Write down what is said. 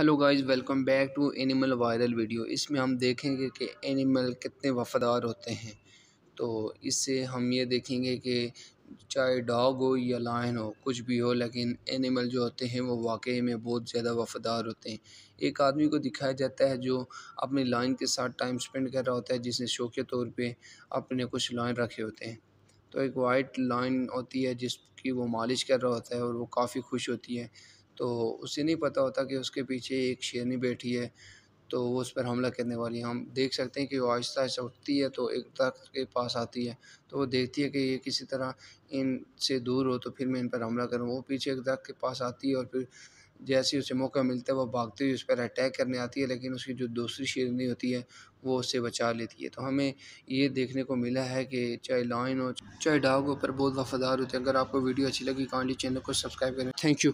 hello guys welcome back to animal viral video इसमें हम देखेंगे कि एनिमल कितने वफ़ादार होते हैं तो इससे हम ये देखेंगे कि चाहे डॉग हो या लायन हो कुछ भी हो लेकिन एनिमल जो होते हैं वो वाकई में बहुत ज़्यादा वफ़ादार होते हैं एक आदमी को दिखाया जाता है जो अपनी लाइन के साथ टाइम स्पेंड कर रहा होता है जिसने शो के तौर पर अपने कुछ लाइन रखे होते हैं तो एक वाइट लाइन होती है जिसकी वो मालिश कर रहा होता है और वो काफ़ी खुश होती है तो उसे नहीं पता होता कि उसके पीछे एक शेरनी बैठी है तो वो उस पर हमला करने वाली है हम देख सकते हैं कि वो आहिस्ता आहिस्ता उठती है तो एक दरख्त के पास आती है तो वो देखती है कि ये किसी तरह इन से दूर हो तो फिर मैं इन पर हमला करूँ वो पीछे एक दरख्त के पास आती है और फिर जैसे ही उसे मौका मिलता है वो भागते हुए उस पर अटैक करने आती है लेकिन उसकी जो दूसरी शेरनी होती है वो उससे बचा लेती है तो हमें ये देखने को मिला है कि चाहे लाइन हो चाहे डाग हो पर बहुत वफादार होते हैं अगर आपको वीडियो अच्छी लगी कांडी चैनल को सब्सक्राइब करें थैंक यू